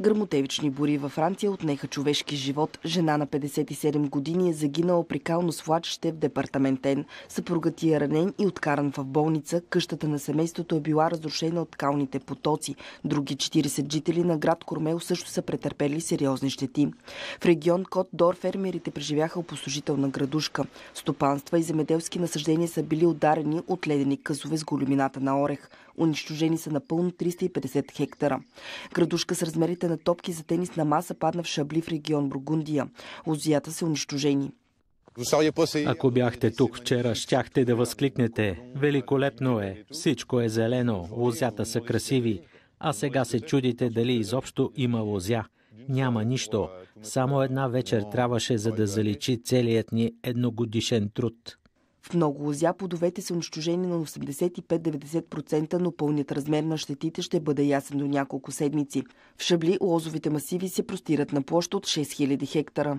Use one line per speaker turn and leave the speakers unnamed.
Грамотевични бури във Франция отнеха човешки живот. Жена на 57 години е загинала при кално свлачище е в департаментен. Съпругът е ранен и откаран в болница. Къщата на семейството е била разрушена от калните потоци. Други 40 жители на град Кормел също са претърпели сериозни щети. В регион Кот Дор фермерите преживяха опустошителна градушка. Стопанства и земеделски насъждения са били ударени от ледени късове с големината на Орех. Унищожени са напълно 350 хектара. Градушка с размерите Ударите на топки за тенис на маса падна в Шабли в регион Бургундия. Лозията са унищожени.
Ако бяхте тук вчера, щяхте да възкликнете. Великолепно е. Всичко е зелено. Лозята са красиви. А сега се чудите дали изобщо има лозя. Няма нищо. Само една вечер трябваше, за да заличи целият ни едногодишен труд.
В много лозя плодовете са унищожени на 85-90%, но пълният размер на щетите ще бъде ясен до няколко седмици. В Шабли лозовите масиви се простират на площ от 6000 хектара.